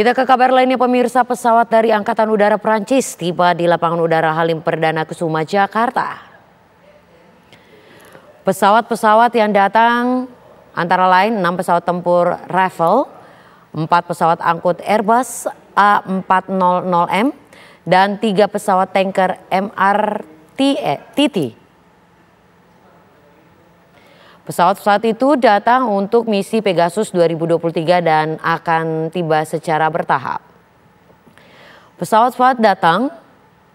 Kita ke kabar lainnya pemirsa pesawat dari Angkatan Udara Perancis tiba di lapangan udara Halim Perdana Kusuma, Jakarta. Pesawat-pesawat yang datang antara lain 6 pesawat tempur Rafael, 4 pesawat angkut Airbus A400M, dan 3 pesawat tanker MRTT e, Pesawat-pesawat itu datang untuk misi Pegasus 2023 dan akan tiba secara bertahap. Pesawat-pesawat datang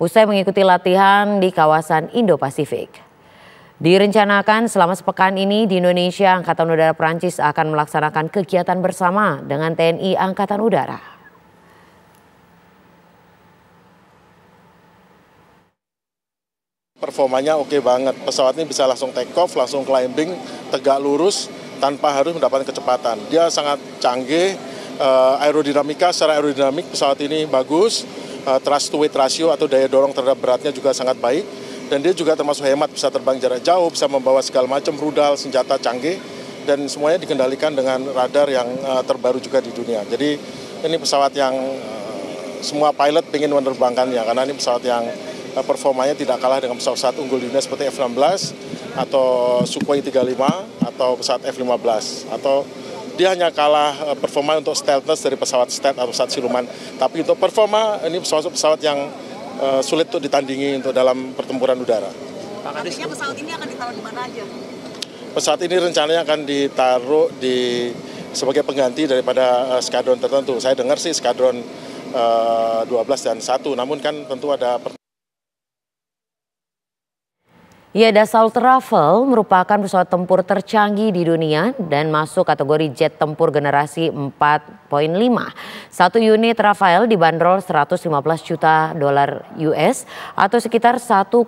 usai mengikuti latihan di kawasan Indo-Pasifik. Direncanakan selama sepekan ini di Indonesia Angkatan Udara Prancis akan melaksanakan kegiatan bersama dengan TNI Angkatan Udara. performanya oke okay banget. Pesawat ini bisa langsung take off, langsung climbing, tegak lurus tanpa harus mendapatkan kecepatan. Dia sangat canggih, uh, aerodinamika secara aerodinamik pesawat ini bagus, uh, eh, thrust to weight ratio atau daya dorong terhadap beratnya juga sangat baik. Dan dia juga termasuk hemat, bisa terbang jarak jauh, bisa membawa segala macam rudal, senjata canggih, dan semuanya dikendalikan dengan radar yang uh, terbaru juga di dunia. Jadi ini pesawat yang uh, semua pilot ingin menerbangkannya, karena ini pesawat yang Eh, performanya tidak kalah dengan pesawat-pesawat unggul dunia seperti F-16 atau Sukhoi 35 atau pesawat F-15 atau dia hanya kalah eh, performa untuk stealthness dari pesawat stealth atau pesawat siluman. Tapi untuk performa ini pesawat-pesawat yang eh, sulit untuk ditandingi untuk dalam pertempuran udara. Artinya pesawat ini akan ditaruh di mana aja? Pesawat ini rencananya akan ditaruh di sebagai pengganti daripada uh, skadron tertentu. Saya dengar sih skadron 12 dan 1, namun kan tentu ada Ya, Dassault Travel merupakan pesawat tempur tercanggih di dunia dan masuk kategori jet tempur generasi 4.5. Satu unit Rafael dibanderol 115 juta dolar US atau sekitar 1,6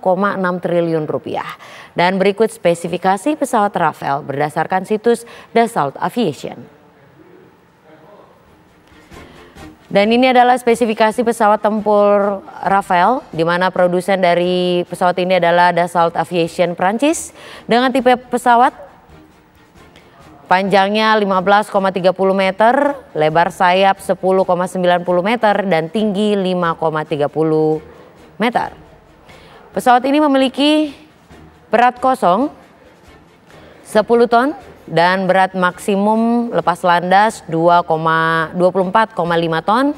triliun rupiah. Dan berikut spesifikasi pesawat Rafael berdasarkan situs Dassault Aviation. Dan ini adalah spesifikasi pesawat tempur Rafael, di mana produsen dari pesawat ini adalah Dassault Aviation Prancis dengan tipe pesawat panjangnya 15,30 meter, lebar sayap 10,90 meter, dan tinggi 5,30 meter. Pesawat ini memiliki berat kosong 10 ton dan berat maksimum lepas landas 2,24,5 ton.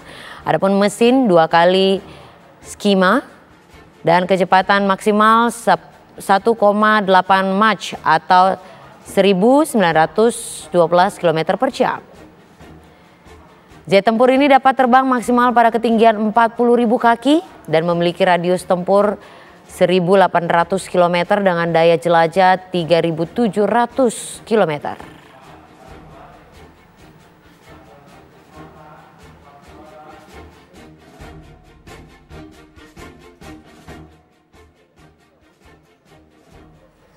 Adapun mesin dua kali skema dan kecepatan maksimal 1,8 Mach atau 1912 km per jam. Jet tempur ini dapat terbang maksimal pada ketinggian 40.000 kaki dan memiliki radius tempur 1.800 km dengan daya jelajah 3.700 km.